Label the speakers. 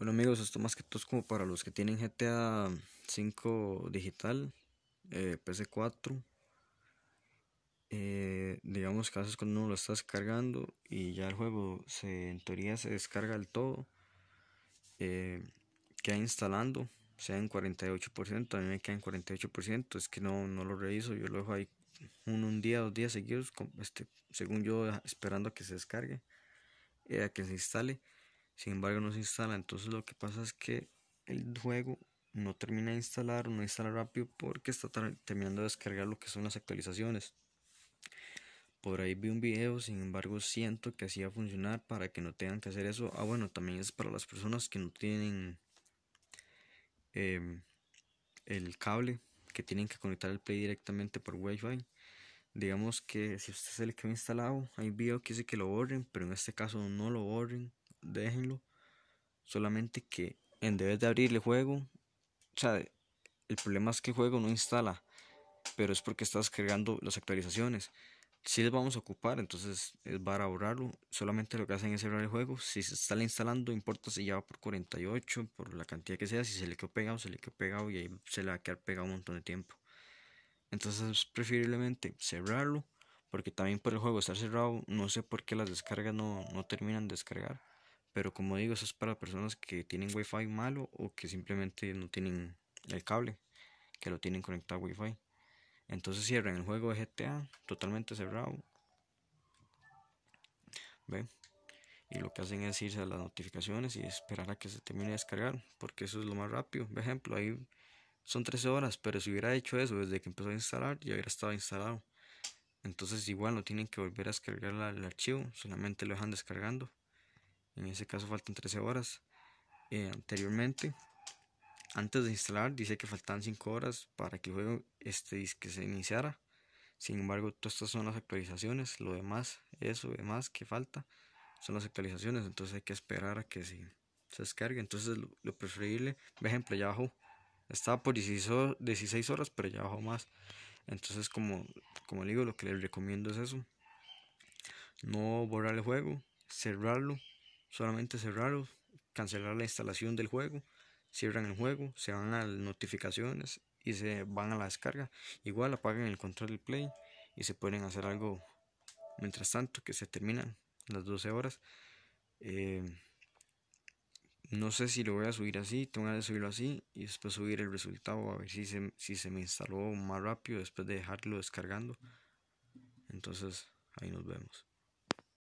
Speaker 1: Bueno amigos, esto más que todo es como para los que tienen GTA 5 digital, eh, PC4. Eh, digamos que veces cuando uno lo está descargando y ya el juego se, en teoría se descarga del todo. Eh, queda instalando, sea en 48%, a mí me queda en 48%, es que no, no lo reviso, yo lo dejo ahí un, un día, dos días seguidos, este, según yo esperando a que se descargue, a que se instale sin embargo no se instala entonces lo que pasa es que el juego no termina de instalar no instala rápido porque está terminando de descargar lo que son las actualizaciones por ahí vi un video, sin embargo siento que así va a funcionar para que no tengan que hacer eso. Ah, bueno, también es para las personas que no tienen em, el cable, que tienen que conectar el Play directamente por Wifi Digamos que si usted es el que ha instalado, hay video que dice que lo borren, pero en este caso no lo borren déjenlo. Solamente que en vez de abrir el juego, o sea, el problema es que el juego no instala, pero es porque estás cargando las actualizaciones. Si les vamos a ocupar, entonces es para ahorrarlo Solamente lo que hacen es cerrar el juego. Si se está instalando, importa si ya va por 48, por la cantidad que sea, si se le quedó pegado, se le quedó pegado y ahí se le va a quedar pegado un montón de tiempo. Entonces, preferiblemente cerrarlo, porque también por el juego estar cerrado, no sé por qué las descargas no terminan de descargar. Pero como digo, eso es para personas que tienen wifi malo o que simplemente no tienen el cable, que lo tienen conectado a wifi. Entonces cierran el juego de GTA totalmente cerrado. ¿Ve? Y lo que hacen es irse a las notificaciones y esperar a que se termine de descargar, porque eso es lo más rápido. Por ejemplo, ahí son 13 horas, pero si hubiera hecho eso desde que empezó a instalar, ya hubiera estado instalado. Entonces igual no tienen que volver a descargar el archivo, solamente lo dejan descargando en ese caso faltan 13 horas eh, anteriormente antes de instalar dice que faltan 5 horas para que el juego este, disque se iniciara sin embargo todas estas son las actualizaciones lo demás eso demás que falta son las actualizaciones entonces hay que esperar a que se, se descargue entonces lo, preferible por ejemplo ya bajó estaba por 16, horas pero ya bajó más entonces como como digo lo que les recomiendo es eso no borrar el juego cerrarlo solamente cerrarlo, cancelar la instalación del juego, cierran el juego, se van a las notificaciones y se van a la descarga. Igual apagan el control del play y se pueden hacer algo mientras tanto que se terminan las 12 horas. Eh, no sé si lo voy a subir así, tengo que subirlo así y después subir el resultado a ver si si se me instaló más rápido después de dejarlo descargando. Entonces ahí nos vemos.